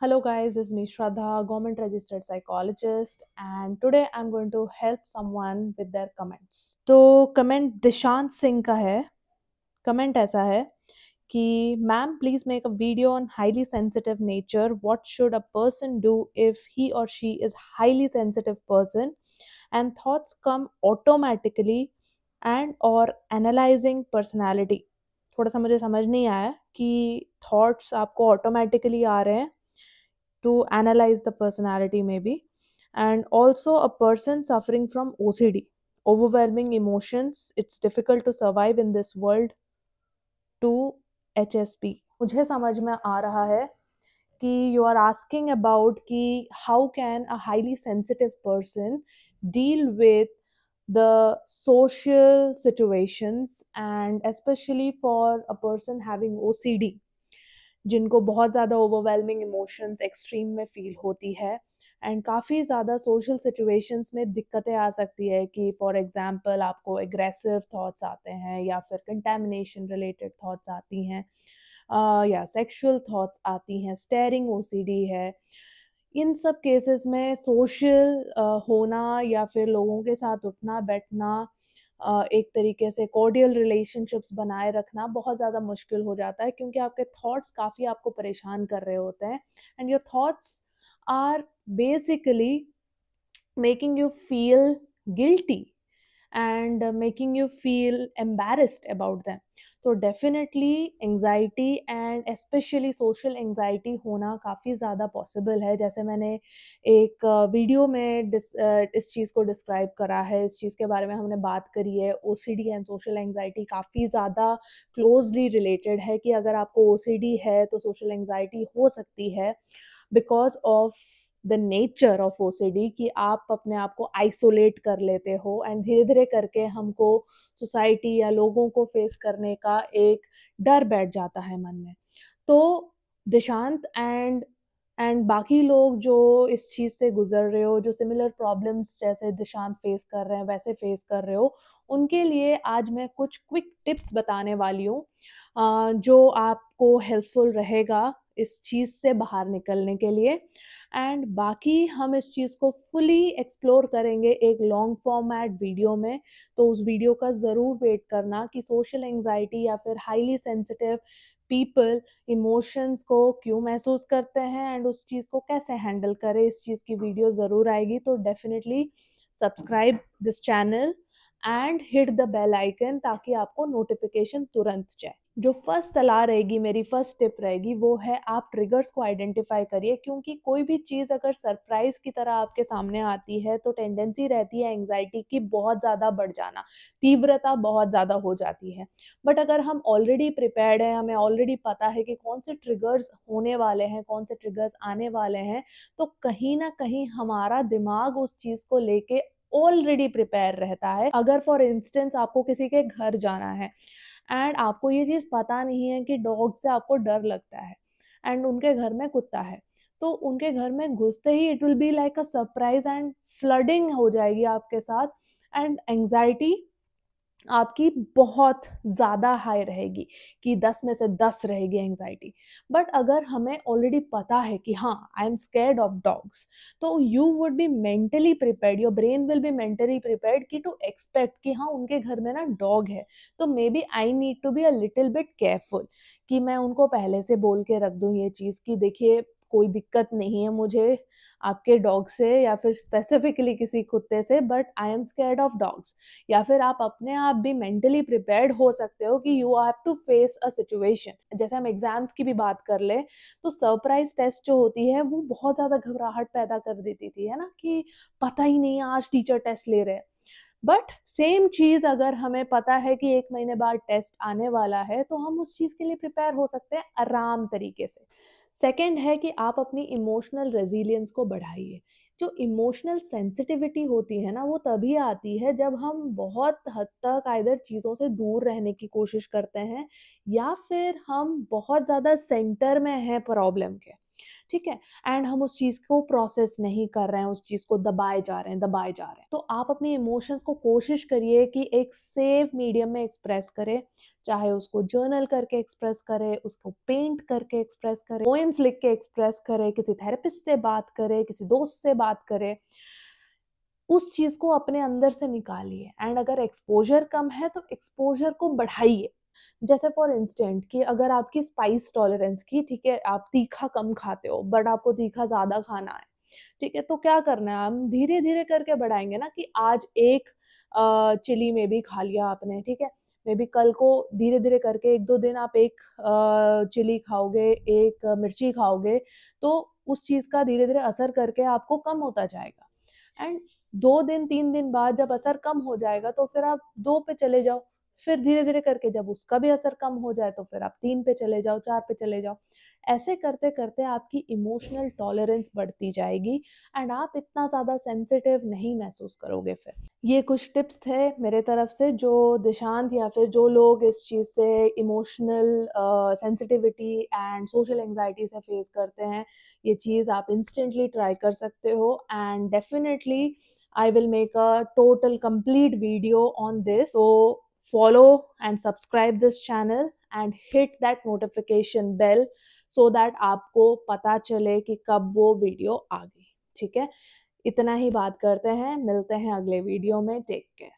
Hello guys, this is me Shraddha, government registered psychologist and today I'm going to help someone with their comments तो comment Dishant Singh का है comment ऐसा है कि ma'am please make a video on highly sensitive nature what should a person do if he और she is highly sensitive person and thoughts come automatically and और analysing personality थोड़ा सा मुझे समझ नहीं आया कि थॉट्स आपको ऑटोमेटिकली आ रहे हैं to analyze the personality maybe and also a person suffering from ocd overwhelming emotions it's difficult to survive in this world to hsp मुझे समझ में आ रहा है कि यू आर आस्किंग अबाउट कि how can a highly sensitive person deal with the social situations and especially for a person having OCD जिनको बहुत ज़्यादा ओवरवेलमिंग इमोशंस एक्सट्रीम में फील होती है एंड काफ़ी ज़्यादा सोशल सिचुएशंस में दिक्कतें आ सकती है कि फॉर एग्जांपल आपको एग्रेसिव थॉट्स आते हैं या फिर कंटेमिनेशन रिलेटेड थॉट्स आती हैं या सेक्सुअल थॉट्स आती हैं स्टेरिंग ओसीडी है इन सब केसेस में सोशल होना या फिर लोगों के साथ उठना बैठना एक तरीके से कॉर्डियल रिलेशनशिप्स बनाए रखना बहुत ज़्यादा मुश्किल हो जाता है क्योंकि आपके थॉट्स काफ़ी आपको परेशान कर रहे होते हैं and your thoughts are basically making you feel guilty and making you feel embarrassed about them तो definitely anxiety and especially social anxiety होना काफ़ी ज़्यादा पॉसिबल है जैसे मैंने एक वीडियो uh, में डिस, uh, इस चीज़ को डिस्क्राइब करा है इस चीज़ के बारे में हमने बात करी है O C D and social anxiety काफ़ी ज़्यादा क्लोजली रिलेटेड है कि अगर आपको ओ सी डी है तो सोशल एंग्जाइटी हो सकती है because of the nature of O कि आप अपने आप को आइसोलेट कर लेते हो एंड धीरे धीरे करके हमको सोसाइटी या लोगों को फेस करने का एक डर बैठ जाता है मन में तो दिशांत एंड एंड बाकी लोग जो इस चीज़ से गुजर रहे हो जो सिमिलर प्रॉब्लम्स जैसे दिशांत फेस कर रहे हैं वैसे फेस कर रहे हो उनके लिए आज मैं कुछ क्विक टिप्स बताने वाली हूँ जो आपको हेल्पफुल रहेगा इस चीज़ से बाहर निकलने के लिए एंड बाकी हम इस चीज़ को फुली एक्सप्लोर करेंगे एक लॉन्ग फॉर्मेट वीडियो में तो उस वीडियो का ज़रूर वेट करना कि सोशल एंग्जाइटी या फिर हाईली सेंसिटिव पीपल इमोशंस को क्यों महसूस करते हैं एंड उस चीज़ को कैसे हैंडल करें इस चीज़ की वीडियो ज़रूर आएगी तो definitely subscribe this channel and hit the bell icon ताकि आपको नोटिफिकेशन तुरंत जाए जो फर्स्ट सलाह रहेगी मेरी फर्स्ट टिप रहेगी वो है आप ट्रिगर्स को आइडेंटिफाई करिए क्योंकि कोई भी चीज़ अगर सरप्राइज की तरह आपके सामने आती है तो टेंडेंसी रहती है एंग्जाइटी की बहुत ज़्यादा बढ़ जाना तीव्रता बहुत ज़्यादा हो जाती है बट अगर हम ऑलरेडी प्रिपेयर्ड हैं हमें ऑलरेडी पता है कि कौन से ट्रिगर्स होने वाले हैं कौन से ट्रिगर्स आने वाले हैं तो कहीं ना कहीं हमारा दिमाग उस चीज़ को लेके ऑलरेडी प्रिपेयर रहता है अगर फॉर इंस्टेंस आपको किसी के घर जाना है एंड आपको ये चीज़ पता नहीं है कि डॉग से आपको डर लगता है एंड उनके घर में कुत्ता है तो उनके घर में घुसते ही it will be like a surprise and flooding हो जाएगी आपके साथ एंड एंगजाइटी आपकी बहुत ज़्यादा हाई रहेगी कि 10 में से 10 रहेगी एंग्जाइटी बट अगर हमें ऑलरेडी पता है कि हाँ I am scared of dogs तो you would be mentally prepared your brain will be mentally prepared कि टू एक्सपेक्ट कि हाँ उनके घर में ना डॉग है तो maybe I need to be a little bit careful कि मैं उनको पहले से बोल के रख दूँ ये चीज़ कि देखिए कोई दिक्कत नहीं है मुझे आपके डॉग से या फिर स्पेसिफिकली किसी कुत्ते से but I am scared of dogs या फिर आप अपने आप भी मेंटली प्रिपेयर्ड हो सकते हो कि you have to face a situation जैसे हम एग्जाम्स की भी बात कर ले तो सरप्राइज टेस्ट जो होती है वो बहुत ज़्यादा घबराहट पैदा कर देती थी है ना कि पता ही नहीं आज टीचर टेस्ट ले रहे हैं बट सेम चीज़ अगर हमें पता है कि एक महीने बाद टेस्ट आने वाला है तो हम उस चीज़ के लिए प्रिपेयर हो सकते हैं आराम तरीके से सेकेंड है कि आप अपनी इमोशनल रेजिलियंस को बढ़ाइए जो इमोशनल सेंसिटिविटी होती है ना वो तभी आती है जब हम बहुत हद तक आइधर चीज़ों से दूर रहने की कोशिश करते हैं या फिर हम बहुत ज़्यादा सेंटर में हैं प्रॉब्लम के ठीक है एंड हम उस चीज़ को प्रोसेस नहीं कर रहे हैं उस चीज़ को दबाए जा रहे हैं दबाए जा रहे हैं तो आप अपने इमोशंस को कोशिश करिए कि एक सेफ मीडियम में एक्सप्रेस करें चाहे उसको जर्नल करके एक्सप्रेस करे उसको पेंट करके एक्सप्रेस करे पोएम्स लिख के एक्सप्रेस करे किसी थेरेपिस्ट से बात करे किसी दोस्त से बात करे उस चीज़ को अपने अंदर से निकालिए एंड अगर एक्सपोजर कम है तो एक्सपोजर को बढ़ाइए जैसे फॉर इंस्टेंट कि अगर आपकी स्पाइस टॉलरेंस की ठीक है आप तीखा कम खाते हो बट आपको तीखा ज़्यादा खाना है ठीक है तो क्या करना है हम धीरे धीरे करके बढ़ाएंगे ना कि आज एक चिली में भी खा लिया आपने ठीक है मे बी कल को धीरे धीरे करके एक दो दिन आप एक चिली खाओगे एक मिर्ची खाओगे तो उस चीज़ का धीरे धीरे असर करके आपको कम होता जाएगा एंड दो दिन तीन दिन बाद जब असर कम हो जाएगा तो फिर आप दो पे चले जाओ फिर धीरे धीरे करके जब उसका भी असर कम हो जाए तो फिर आप तीन पे चले जाओ चार पे चले जाओ ऐसे करते करते आपकी इमोशनल टॉलरेंस बढ़ती जाएगी एंड आप इतना ज़्यादा सेंसिटिव नहीं महसूस करोगे फिर ये कुछ टिप्स थे मेरे तरफ से जो दिशांत या फिर जो लोग इस चीज़ से emotional sensitivity and social anxiety से फेस करते हैं ये चीज़ आप इंस्टेंटली ट्राई कर सकते हो and definitely I will make a total complete video on this तो follow and subscribe this channel and hit that notification bell so that आपको पता चले कि कब वो वीडियो आ गई ठीक है इतना ही बात करते हैं मिलते हैं अगले वीडियो में टेक केयर